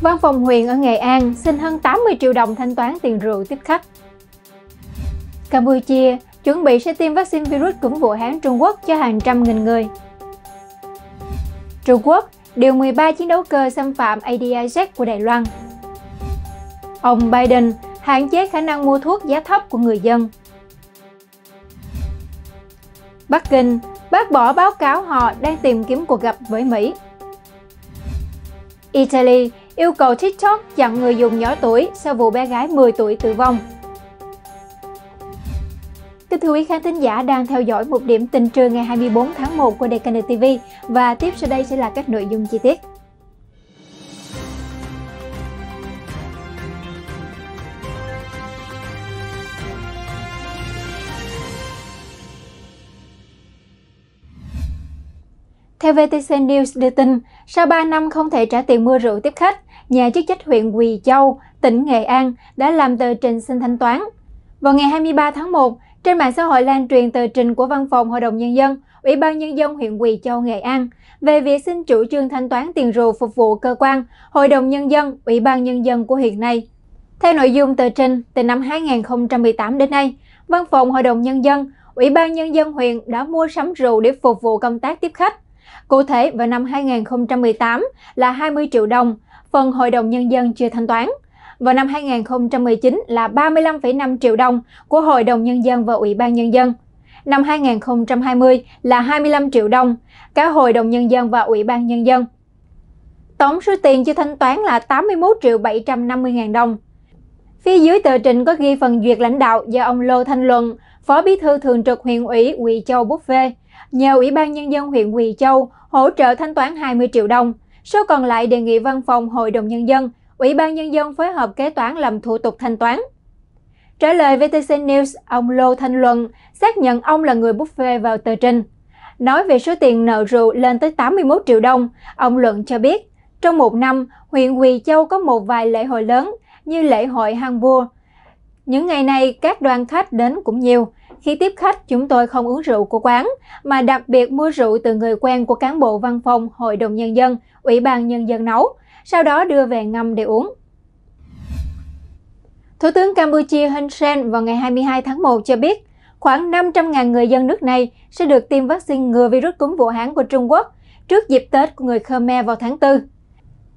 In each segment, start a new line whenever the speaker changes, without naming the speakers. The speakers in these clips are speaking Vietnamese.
Văn phòng huyện ở Nghệ An xin hơn 80 triệu đồng thanh toán tiền rượu tiếp khách. Campuchia chuẩn bị sẽ tiêm vaccine virus cúm Vũ Hán Trung Quốc cho hàng trăm nghìn người. Trung Quốc điều 13 chiến đấu cơ xâm phạm ADIZ của Đài Loan. Ông Biden hạn chế khả năng mua thuốc giá thấp của người dân. Bắc Kinh bác bỏ báo cáo họ đang tìm kiếm cuộc gặp với Mỹ. Italy yêu cầu TikTok chặn người dùng nhỏ tuổi sau vụ bé gái 10 tuổi tử vong. Kính thưa quý khán thính giả đang theo dõi một điểm tình trường ngày 24 tháng 1 của Decaner TV và tiếp sau đây sẽ là các nội dung chi tiết. Theo VTC News đưa tin, sau 3 năm không thể trả tiền mua rượu tiếp khách, nhà chức trách huyện Quỳ Châu, tỉnh Nghệ An đã làm tờ trình xin thanh toán. Vào ngày 23 tháng 1, trên mạng xã hội lan truyền tờ trình của Văn phòng Hội đồng Nhân dân, Ủy ban Nhân dân huyện Quỳ Châu, Nghệ An về việc xin chủ trương thanh toán tiền rượu phục vụ cơ quan, Hội đồng Nhân dân, Ủy ban Nhân dân của huyện này. Theo nội dung tờ trình, từ năm 2018 đến nay, Văn phòng Hội đồng Nhân dân, Ủy ban Nhân dân huyện đã mua sắm rượu để phục vụ công tác tiếp khách. Cụ thể, vào năm 2018 là 20 triệu đồng, phần Hội đồng Nhân dân chưa thanh toán. Vào năm 2019 là 35,5 triệu đồng của Hội đồng Nhân dân và Ủy ban Nhân dân. Năm 2020 là 25 triệu đồng, cả Hội đồng Nhân dân và Ủy ban Nhân dân. Tổng số tiền chưa thanh toán là 81 triệu 750 ngàn đồng. Phía dưới tờ trình có ghi phần duyệt lãnh đạo do ông Lô Thanh Luận, Phó Bí thư Thường trực huyện ủy Quỳ Châu Bút Phê, Nhờ Ủy ban Nhân dân huyện Quỳ Châu hỗ trợ thanh toán 20 triệu đồng. Số còn lại đề nghị Văn phòng Hội đồng Nhân dân, Ủy ban Nhân dân phối hợp kế toán làm thủ tục thanh toán. Trả lời VTC News, ông Lô Thanh Luân xác nhận ông là người bút phê vào tờ trình. Nói về số tiền nợ rượu lên tới 81 triệu đồng, ông Luận cho biết, trong một năm, huyện Quỳ Châu có một vài lễ hội lớn như lễ hội Hang Bua. Những ngày này, các đoàn khách đến cũng nhiều, khi tiếp khách, chúng tôi không uống rượu của quán, mà đặc biệt mua rượu từ người quen của cán bộ văn phòng, hội đồng nhân dân, ủy ban nhân dân nấu, sau đó đưa về ngâm để uống. Thủ tướng Campuchia Hun Sen vào ngày 22 tháng 1 cho biết, khoảng 500.000 người dân nước này sẽ được tiêm vaccine ngừa virus cúm Vũ Hán của Trung Quốc trước dịp Tết của người Khmer vào tháng 4.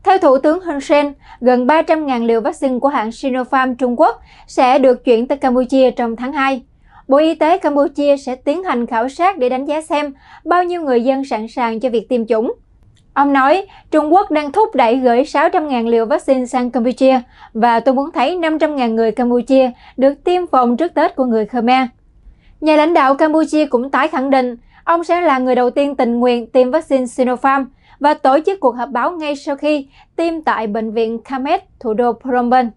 Theo Thủ tướng Hun Sen, gần 300.000 liều vaccine của hãng Sinopharm Trung Quốc sẽ được chuyển tới Campuchia trong tháng 2. Bộ Y tế Campuchia sẽ tiến hành khảo sát để đánh giá xem bao nhiêu người dân sẵn sàng cho việc tiêm chủng. Ông nói, Trung Quốc đang thúc đẩy gửi 600.000 liều vaccine sang Campuchia và tôi muốn thấy 500.000 người Campuchia được tiêm phòng trước Tết của người Khmer. Nhà lãnh đạo Campuchia cũng tái khẳng định, ông sẽ là người đầu tiên tình nguyện tiêm vaccine Sinopharm và tổ chức cuộc họp báo ngay sau khi tiêm tại Bệnh viện Kamet, thủ đô Phnom Penh.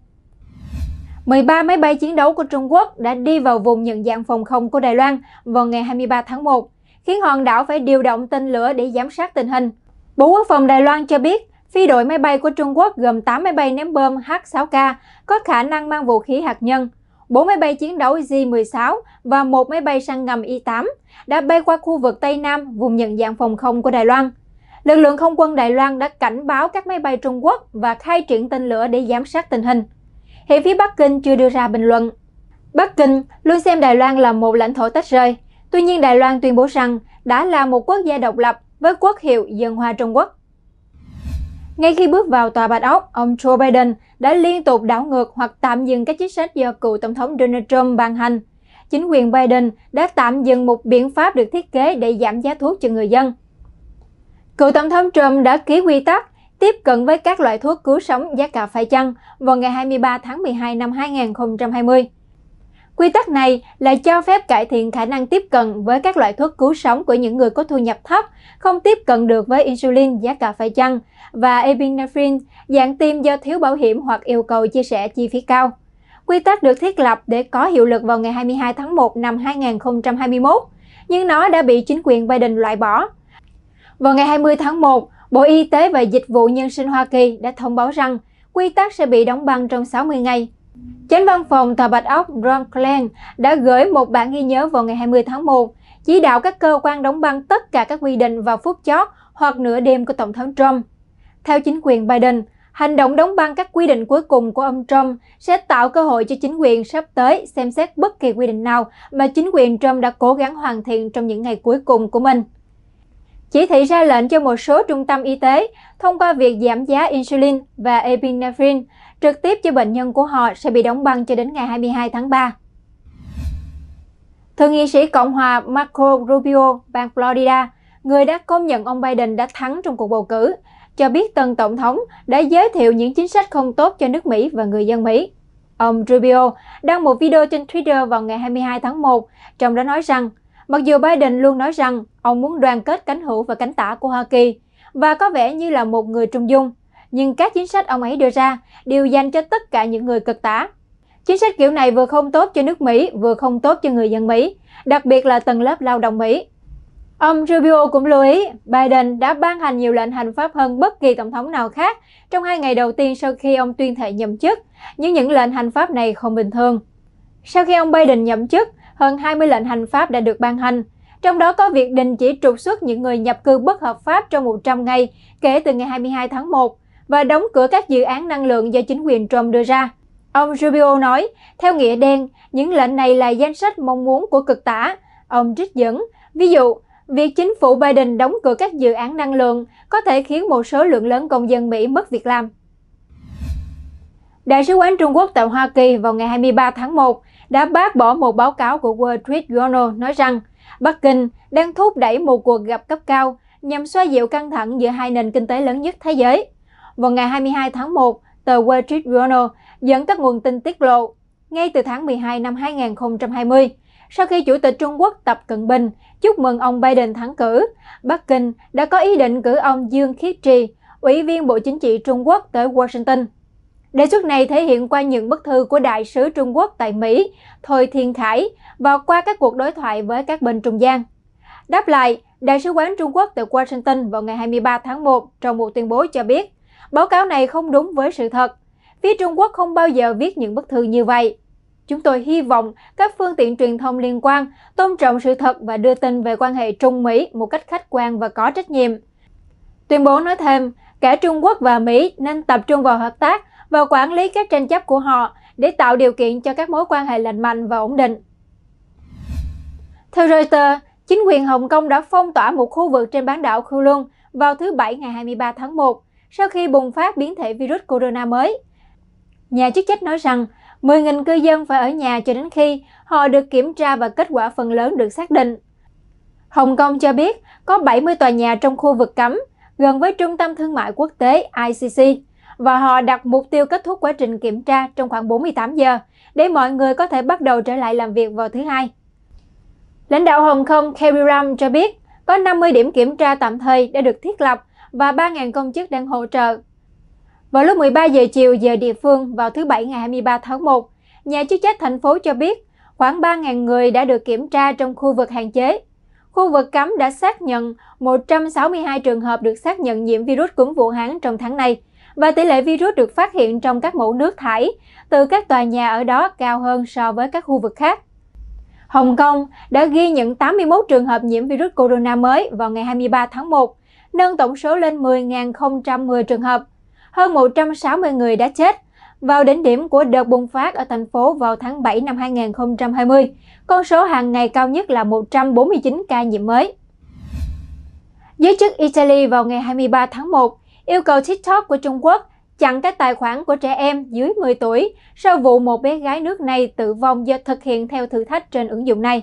13 máy bay chiến đấu của Trung Quốc đã đi vào vùng nhận dạng phòng không của Đài Loan vào ngày 23 tháng 1, khiến hòn đảo phải điều động tên lửa để giám sát tình hình. Bộ Quốc phòng Đài Loan cho biết, phi đội máy bay của Trung Quốc gồm 8 máy bay ném bom H-6K có khả năng mang vũ khí hạt nhân, 4 máy bay chiến đấu J-16 và một máy bay săn ngầm Y-8 đã bay qua khu vực Tây Nam, vùng nhận dạng phòng không của Đài Loan. Lực lượng không quân Đài Loan đã cảnh báo các máy bay Trung Quốc và khai triển tên lửa để giám sát tình hình hiện phía Bắc Kinh chưa đưa ra bình luận. Bắc Kinh luôn xem Đài Loan là một lãnh thổ tách rời. Tuy nhiên Đài Loan tuyên bố rằng đã là một quốc gia độc lập với quốc hiệu dân hoa Trung Quốc. Ngay khi bước vào tòa Bạch Ốc, ông Joe Biden đã liên tục đảo ngược hoặc tạm dừng các chính sách do cựu Tổng thống Donald Trump ban hành. Chính quyền Biden đã tạm dừng một biện pháp được thiết kế để giảm giá thuốc cho người dân. Cựu Tổng thống Trump đã ký quy tắc Tiếp cận với các loại thuốc cứu sống giá cả phải chăng vào ngày 23 tháng 12 năm 2020. Quy tắc này là cho phép cải thiện khả năng tiếp cận với các loại thuốc cứu sống của những người có thu nhập thấp, không tiếp cận được với insulin giá cả phải chăng và epinephrine dạng tiêm do thiếu bảo hiểm hoặc yêu cầu chia sẻ chi phí cao. Quy tắc được thiết lập để có hiệu lực vào ngày 22 tháng 1 năm 2021, nhưng nó đã bị chính quyền Biden loại bỏ. Vào ngày 20 tháng 1, Bộ Y tế và Dịch vụ Nhân sinh Hoa Kỳ đã thông báo rằng quy tắc sẽ bị đóng băng trong 60 ngày. Chánh văn phòng Tòa Bạch Ốc Ron Klein đã gửi một bản ghi nhớ vào ngày 20 tháng 1, chỉ đạo các cơ quan đóng băng tất cả các quy định vào phút chót hoặc nửa đêm của Tổng thống Trump. Theo chính quyền Biden, hành động đóng băng các quy định cuối cùng của ông Trump sẽ tạo cơ hội cho chính quyền sắp tới xem xét bất kỳ quy định nào mà chính quyền Trump đã cố gắng hoàn thiện trong những ngày cuối cùng của mình chỉ thị ra lệnh cho một số trung tâm y tế thông qua việc giảm giá insulin và epinephrine trực tiếp cho bệnh nhân của họ sẽ bị đóng băng cho đến ngày 22 tháng 3. Thượng nghị sĩ Cộng hòa Marco Rubio, bang Florida, người đã công nhận ông Biden đã thắng trong cuộc bầu cử, cho biết tân tổng thống đã giới thiệu những chính sách không tốt cho nước Mỹ và người dân Mỹ. Ông Rubio đăng một video trên Twitter vào ngày 22 tháng 1, trong đó nói rằng Mặc dù Biden luôn nói rằng ông muốn đoàn kết cánh hữu và cánh tả của Hoa Kỳ và có vẻ như là một người trung dung, nhưng các chính sách ông ấy đưa ra đều dành cho tất cả những người cực tả. Chính sách kiểu này vừa không tốt cho nước Mỹ, vừa không tốt cho người dân Mỹ, đặc biệt là tầng lớp lao động Mỹ. Ông Rubio cũng lưu ý, Biden đã ban hành nhiều lệnh hành pháp hơn bất kỳ tổng thống nào khác trong hai ngày đầu tiên sau khi ông tuyên thệ nhậm chức, nhưng những lệnh hành pháp này không bình thường. Sau khi ông Biden nhậm chức, hơn 20 lệnh hành pháp đã được ban hành, trong đó có việc đình chỉ trục xuất những người nhập cư bất hợp pháp trong 100 ngày kể từ ngày 22 tháng 1 và đóng cửa các dự án năng lượng do chính quyền Trump đưa ra. Ông Rubio nói, theo nghĩa đen, những lệnh này là danh sách mong muốn của cực tả. Ông trích dẫn, ví dụ, việc chính phủ Biden đóng cửa các dự án năng lượng có thể khiến một số lượng lớn công dân Mỹ mất việc làm. Đại sứ quán Trung Quốc tại Hoa Kỳ vào ngày 23 tháng 1 đã bác bỏ một báo cáo của Wall Street Journal nói rằng Bắc Kinh đang thúc đẩy một cuộc gặp cấp cao nhằm xoa dịu căng thẳng giữa hai nền kinh tế lớn nhất thế giới. Vào ngày 22 tháng 1, tờ Wall Street Journal dẫn các nguồn tin tiết lộ, ngay từ tháng 12 năm 2020, sau khi Chủ tịch Trung Quốc Tập Cận Bình chúc mừng ông Biden thắng cử, Bắc Kinh đã có ý định cử ông Dương Khiết Trì, Ủy viên Bộ Chính trị Trung Quốc tới Washington. Đề xuất này thể hiện qua những bức thư của đại sứ Trung Quốc tại Mỹ, Thôi Thiên Khải, và qua các cuộc đối thoại với các bên trung gian. Đáp lại, Đại sứ quán Trung Quốc tại Washington vào ngày 23 tháng 1 trong một tuyên bố cho biết, báo cáo này không đúng với sự thật. Phía Trung Quốc không bao giờ viết những bức thư như vậy. Chúng tôi hy vọng các phương tiện truyền thông liên quan tôn trọng sự thật và đưa tin về quan hệ Trung-Mỹ một cách khách quan và có trách nhiệm. Tuyên bố nói thêm, cả Trung Quốc và Mỹ nên tập trung vào hợp tác và quản lý các tranh chấp của họ để tạo điều kiện cho các mối quan hệ lành mạnh và ổn định. Theo Reuters, chính quyền Hồng Kông đã phong tỏa một khu vực trên bán đảo Kowloon vào thứ Bảy ngày 23 tháng 1 sau khi bùng phát biến thể virus corona mới. Nhà chức trách nói rằng 10.000 cư dân phải ở nhà cho đến khi họ được kiểm tra và kết quả phần lớn được xác định. Hồng Kông cho biết có 70 tòa nhà trong khu vực cấm, gần với trung tâm thương mại quốc tế ICC và họ đặt mục tiêu kết thúc quá trình kiểm tra trong khoảng 48 giờ để mọi người có thể bắt đầu trở lại làm việc vào thứ hai. Lãnh đạo Hồng Kông Carrie Ram cho biết có 50 điểm kiểm tra tạm thời đã được thiết lập và 3.000 công chức đang hỗ trợ. Vào lúc 13 giờ chiều giờ địa phương vào thứ Bảy ngày 23 tháng 1, nhà chức trách thành phố cho biết khoảng 3.000 người đã được kiểm tra trong khu vực hạn chế. Khu vực cấm đã xác nhận 162 trường hợp được xác nhận nhiễm virus cúm Vũ Hán trong tháng này, và tỷ lệ virus được phát hiện trong các mẫu nước thải từ các tòa nhà ở đó cao hơn so với các khu vực khác. Hồng Kông đã ghi nhận 81 trường hợp nhiễm virus corona mới vào ngày 23 tháng 1, nâng tổng số lên 10.010 trường hợp. Hơn 160 người đã chết. Vào đỉnh điểm của đợt bùng phát ở thành phố vào tháng 7 năm 2020, con số hàng ngày cao nhất là 149 ca nhiễm mới. Giới chức Italy vào ngày 23 tháng 1 yêu cầu TikTok của Trung Quốc chặn các tài khoản của trẻ em dưới 10 tuổi sau vụ một bé gái nước này tử vong do thực hiện theo thử thách trên ứng dụng này.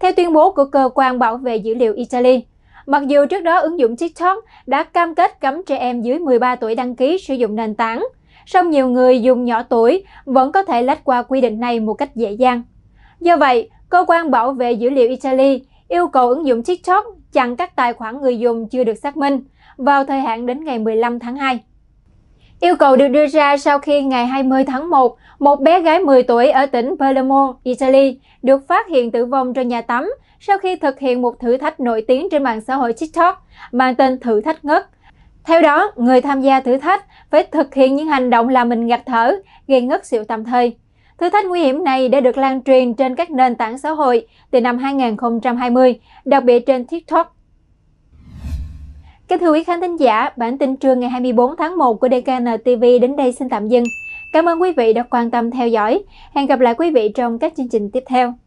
Theo tuyên bố của cơ quan bảo vệ dữ liệu Italy, mặc dù trước đó ứng dụng TikTok đã cam kết cấm trẻ em dưới 13 tuổi đăng ký sử dụng nền tảng, song nhiều người dùng nhỏ tuổi vẫn có thể lách qua quy định này một cách dễ dàng. Do vậy, cơ quan bảo vệ dữ liệu Italy yêu cầu ứng dụng TikTok chặn các tài khoản người dùng chưa được xác minh – vào thời hạn đến ngày 15 tháng 2. Yêu cầu được đưa ra sau khi ngày 20 tháng 1, một bé gái 10 tuổi ở tỉnh Palermo, Italy được phát hiện tử vong trong nhà tắm sau khi thực hiện một thử thách nổi tiếng trên mạng xã hội TikTok mang tên thử thách ngất. Theo đó, người tham gia thử thách phải thực hiện những hành động làm mình ngạt thở, gây ngất xỉu tạm thời. Thử thách nguy hiểm này đã được lan truyền trên các nền tảng xã hội từ năm 2020, đặc biệt trên TikTok. Kính thưa quý khán thính giả, bản tin trưa ngày 24 tháng 1 của DKN TV đến đây xin tạm dừng. Cảm ơn quý vị đã quan tâm theo dõi. Hẹn gặp lại quý vị trong các chương trình tiếp theo.